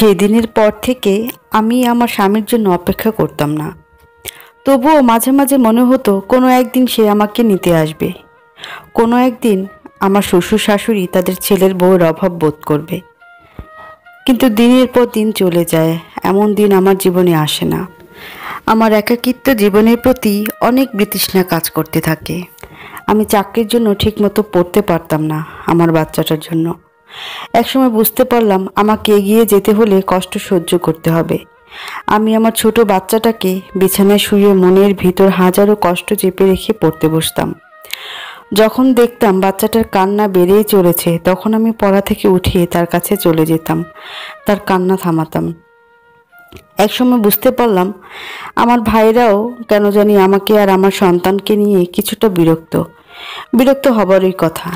সেদিনের পর থেকে আমি আমার স্বামীর জন্য অপেক্ষা করতাম না তবুও মাঝে মাঝে মনে হতো কোনো একদিন সে আমাকে নিতে আসবে কোনো একদিন আমার শ্বশুর শাশুড়ি তাদের ছেলের বউয়ের অভাব বোধ করবে কিন্তু দিনের পর দিন চলে যায় এমন দিন আমার জীবনে আসে না আমার একাকিত্ব জীবনের প্রতি অনেক বিতৃষ্ণা কাজ করতে থাকে আমি চাকরির জন্য ঠিকমতো পড়তে পারতাম না আমার বাচ্চাটার জন্য একসময় বুঝতে পারলাম আমাকে এগিয়ে যেতে হলে কষ্ট সহ্য করতে হবে আমি আমার ছোট বাচ্চাটাকে বিছানায় শুয়ে মনের ভিতর হাজারো কষ্ট চেপে রেখে পড়তে বসতাম যখন দেখতাম বাচ্চাটার কান্না বেড়েই চলেছে তখন আমি পড়া থেকে উঠিয়ে তার কাছে চলে যেতাম তার কান্না থামাতাম একসময় বুঝতে পারলাম আমার ভাইরাও কেন জানি আমাকে আর আমার সন্তানকে নিয়ে কিছুটা বিরক্ত বিরক্ত হবারই কথা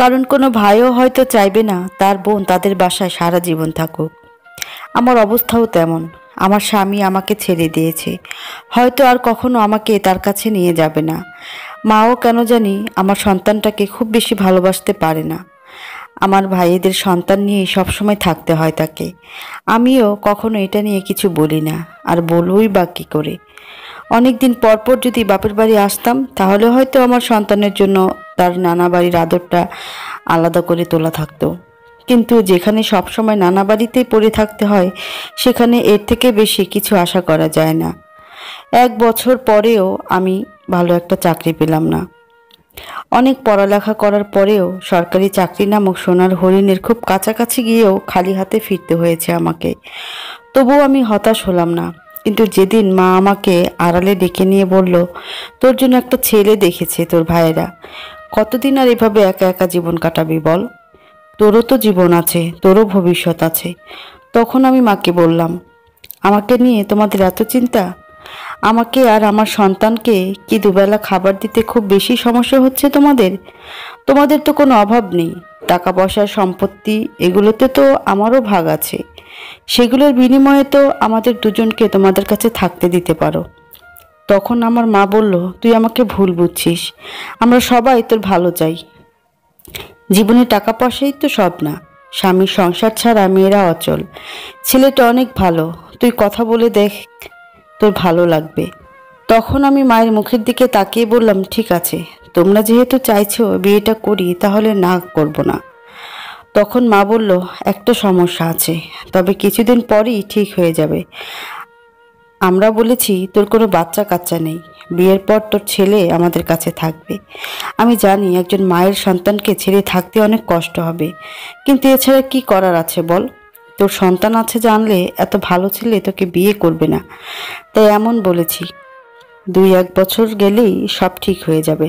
কারণ কোনো ভাইও হয়তো চাইবে না তার বোন তাদের বাসায় সারা জীবন থাকুক আমার অবস্থাও তেমন আমার স্বামী আমাকে ছেড়ে দিয়েছে হয়তো আর কখনো আমাকে তার কাছে নিয়ে যাবে না মাও কেন জানি আমার সন্তানটাকে খুব বেশি ভালোবাসতে পারে না আমার ভাইয়েদের সন্তান নিয়ে সবসময় থাকতে হয় তাকে আমিও কখনো এটা নিয়ে কিছু বলি না আর বলবই বা কী করে অনেক দিন পরপর যদি বাপের বাড়ি আসতাম তাহলে হয়তো আমার সন্তানের জন্য তার নানা বাড়ির আদরটা আলাদা করে তোলা থাকতো কিন্তু যেখানে সবসময় নানা বাড়িতে পড়ে থাকতে হয় সেখানে এর থেকে বেশি কিছু আশা করা যায় না এক বছর পরেও আমি ভালো একটা চাকরি পেলাম না অনেক পড়ালেখা করার পরেও সরকারি চাকরি নামক সোনার হরিণের খুব কাছাকাছি গিয়েও খালি হাতে ফিরতে হয়েছে আমাকে তবুও আমি হতাশ হলাম না কিন্তু যেদিন মা আমাকে আড়ালে ডেকে নিয়ে বলল তোর জন্য একটা ছেলে দেখেছে তোর ভাইয়েরা কতদিন আর এভাবে একা একা জীবন কাটাবি বল তোরও তো জীবন আছে তোরও ভবিষ্যৎ আছে তখন আমি মাকে বললাম আমাকে নিয়ে তোমাদের এত চিন্তা আমাকে আর আমার সন্তানকে কি দুবেলা খাবার দিতে খুব বেশি সমস্যা হচ্ছে তোমাদের তোমাদের তো কোনো অভাব নেই টাকা পয়সা সম্পত্তি এগুলোতে তো আমারও ভাগ আছে সেগুলোর বিনিময়ে তো আমাদের দুজনকে তোমাদের কাছে থাকতে দিতে পারো তখন আমার মা বলল তুই আমাকে ভুল বুঝছিস আমরা সবাই তোর ভালো চাই জীবনে টাকা পয়সাই তো সব না স্বামীর সংসার ছাড়া মেয়েরা অচল ছেলেটা অনেক ভালো তুই কথা বলে দেখ তোর ভালো লাগবে তখন আমি মায়ের মুখের দিকে তাকিয়ে বললাম ঠিক আছে তোমরা যেহেতু চাইছো বিয়েটা করি তাহলে না করব না তখন মা বলল একটা সমস্যা আছে তবে কিছুদিন পরই ঠিক হয়ে যাবে আমরা বলেছি তোর কোনো বাচ্চা কাচ্চা নেই বিয়ের পর তোর ছেলে আমাদের কাছে থাকবে আমি জানি একজন মায়ের সন্তানকে ছেড়ে থাকতে অনেক কষ্ট হবে কিন্তু এছাড়া কি করার আছে বল তোর সন্তান আছে জানলে এত ভালো ছেলে তোকে বিয়ে করবে না তাই এমন বলেছি দুই এক বছর গেলেই সব ঠিক হয়ে যাবে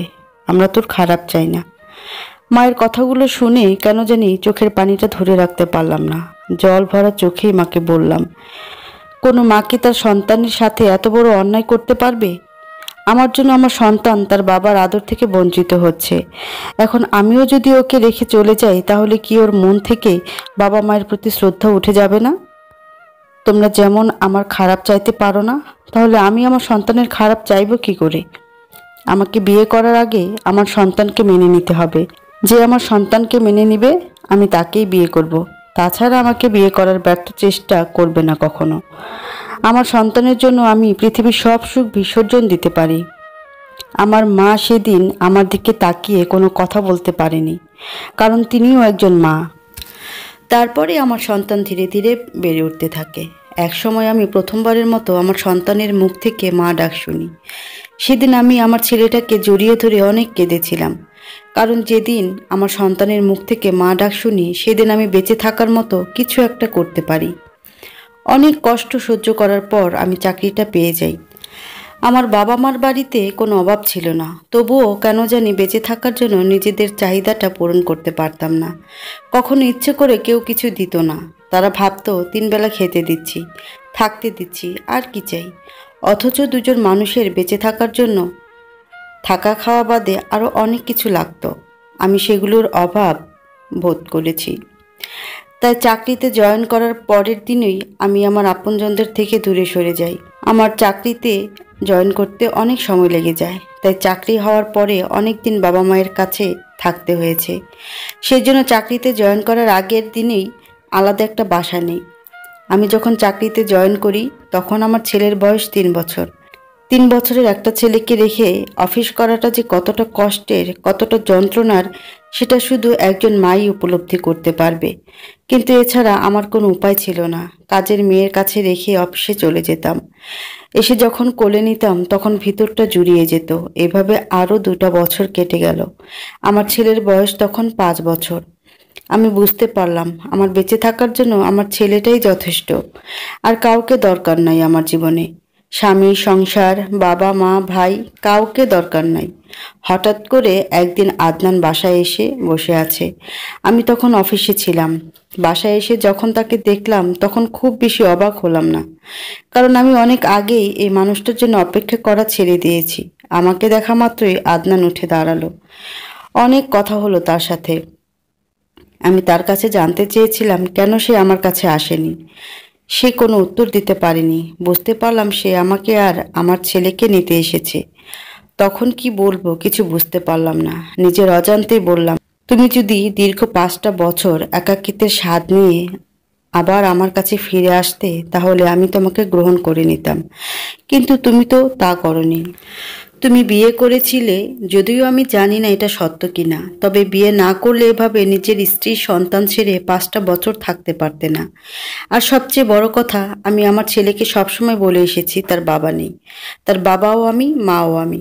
আমরা তোর খারাপ চাই না মায়ের কথাগুলো শুনে কেন জানি চোখের পানিটা ধরে রাখতে পারলাম না জল ভরা চোখেই মাকে বললাম কোনো মাকে তার সন্তানের সাথে এত বড় অন্যায় করতে পারবে আমার জন্য আমার সন্তান তার বাবার আদর থেকে বঞ্চিত হচ্ছে এখন আমিও যদি ওকে রেখে চলে যাই তাহলে কি ওর মন থেকে বাবা মায়ের প্রতি শ্রদ্ধা উঠে যাবে না তোমরা যেমন আমার খারাপ চাইতে পারো না তাহলে আমি আমার সন্তানের খারাপ চাইব কি করে আমাকে বিয়ে করার আগে আমার সন্তানকে মেনে নিতে হবে যে আমার সন্তানকে মেনে নিবে আমি তাকেই বিয়ে করবো তাছাড়া আমাকে বিয়ে করার ব্যর্থ চেষ্টা করবে না কখনো আমার সন্তানের জন্য আমি পৃথিবীর সব সুখ বিসর্জন দিতে পারি আমার মা সেদিন আমার দিকে তাকিয়ে কোনো কথা বলতে পারেনি কারণ তিনিও একজন মা তারপরে আমার সন্তান ধীরে ধীরে বেড়ে উঠতে থাকে এক সময় আমি প্রথমবারের মতো আমার সন্তানের মুখ থেকে মা ডাক শুনি সেদিন আমি আমার ছেলেটাকে জড়িয়ে ধরে অনেক কেঁদেছিলাম কারণ যেদিন আমার সন্তানের মুখ থেকে মা ডাক শুনি সেদিন আমি বেঁচে থাকার মতো কিছু একটা করতে পারি অনেক কষ্ট সহ্য করার পর আমি চাকরিটা পেয়ে যাই আমার বাবা মার বাড়িতে কোনো অভাব ছিল না তবুও কেন জানি বেঁচে থাকার জন্য নিজেদের চাহিদাটা পূরণ করতে পারতাম না কখনো ইচ্ছে করে কেউ কিছু দিত না তারা ভাবতো তিনবেলা খেতে দিচ্ছি থাকতে দিচ্ছি আর কি চাই অথচ দুজন মানুষের বেঁচে থাকার জন্য থাকা খাওয়া বাদে আরও অনেক কিছু লাগত আমি সেগুলোর অভাব বোধ করেছি তাই চাকরিতে জয়েন করার পরের দিনই আমি আমার আপনজনদের থেকে দূরে সরে যাই আমার চাকরিতে জয়েন করতে অনেক সময় লেগে যায় তাই চাকরি হওয়ার পরে অনেক দিন বাবা মায়ের কাছে থাকতে হয়েছে সেই জন্য চাকরিতে জয়েন করার আগের দিনেই আলাদা একটা বাসা নেই আমি যখন চাকরিতে জয়েন করি তখন আমার ছেলের বয়স তিন বছর তিন বছরের একটা ছেলেকে রেখে অফিস করাটা যে কতটা কষ্টের কতটা যন্ত্রণার সেটা শুধু একজন মাই উপলব্ধি করতে পারবে কিন্তু এছাড়া আমার কোনো উপায় ছিল না কাজের মেয়ের কাছে রেখে অফিসে চলে যেতাম এসে যখন কোলে নিতাম তখন ভিতরটা জুড়িয়ে যেত এভাবে আরও দুটা বছর কেটে গেল আমার ছেলের বয়স তখন পাঁচ বছর আমি বুঝতে পারলাম আমার বেঁচে থাকার জন্য আমার ছেলেটাই যথেষ্ট আর কাউকে দরকার নাই আমার জীবনে স্বামী সংসার বাবা মা ভাই কাউকে দরকার নাই হঠাৎ করে একদিন আদনান বাসায় এসে বসে আছে আমি তখন অফিসে ছিলাম বাসায় এসে যখন তাকে দেখলাম তখন খুব বেশি অবাক হলাম না কারণ আমি অনেক আগেই এই মানুষটার জন্য অপেক্ষা করা ছেড়ে দিয়েছি আমাকে দেখা মাত্রই আদনান উঠে দাঁড়ালো অনেক কথা হলো তার সাথে আমি তার কাছে জানতে চেয়েছিলাম কেন সে আমার কাছে আসেনি সে কোনো উত্তর দিতে পারেনি বুঝতে পারলাম সে আমাকে আর আমার ছেলেকে নিতে এসেছে তখন কি বলবো কিছু বুঝতে পারলাম না নিজের অজান্তেই বললাম তুমি যদি দীর্ঘ পাঁচটা বছর একাকিত্বের স্বাদ নিয়ে আবার আমার কাছে ফিরে আসতে তাহলে আমি তোমাকে গ্রহণ করে নিতাম কিন্তু তুমি তো তা করনি তুমি বিয়ে করেছিলে যদিও আমি জানি না এটা সত্য কি না তবে বিয়ে না করলে এভাবে নিজের স্ত্রীর সন্তান ছেড়ে পাঁচটা বছর থাকতে পারতে না আর সবচেয়ে বড় কথা আমি আমার ছেলেকে সবসময় বলে এসেছি তার বাবা নেই তার বাবাও আমি মাও আমি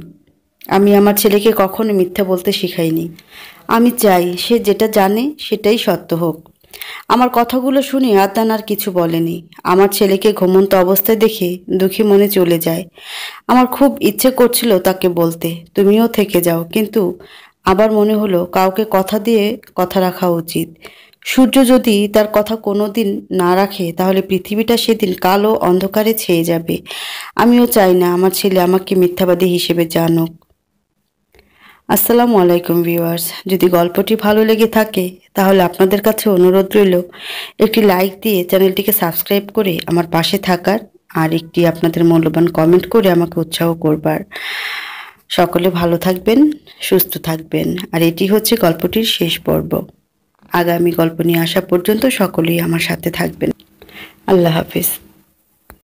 আমি আমার ছেলেকে কখনো মিথ্যা বলতে শিখাইনি আমি চাই সে যেটা জানে সেটাই সত্য হোক আমার কথাগুলো শুনে আদান আর কিছু বলেনি আমার ছেলেকে ঘুমন্ত অবস্থায় দেখে দুঃখী মনে চলে যায় আমার খুব ইচ্ছে করছিল তাকে বলতে তুমিও থেকে যাও কিন্তু আবার মনে হলো কাউকে কথা দিয়ে কথা রাখা উচিত সূর্য যদি তার কথা কোনো দিন না রাখে তাহলে পৃথিবীটা সেদিন কালো অন্ধকারে ছেয়ে যাবে আমিও চাই না আমার ছেলে আমাকে মিথ্যাবাদী হিসেবে জানুক আসসালামু আলাইকুম ভিওয়ার্স যদি গল্পটি ভালো লেগে থাকে তাহলে আপনাদের কাছে অনুরোধ রইল একটি লাইক দিয়ে চ্যানেলটিকে সাবস্ক্রাইব করে আমার পাশে থাকার আর একটি আপনাদের মূল্যবান কমেন্ট করে আমাকে উৎসাহ করবার সকলে ভালো থাকবেন সুস্থ থাকবেন আর এটি হচ্ছে গল্পটির শেষ পর্ব আগামী গল্প নিয়ে আসা পর্যন্ত সকলেই আমার সাথে থাকবেন আল্লাহ হাফিজ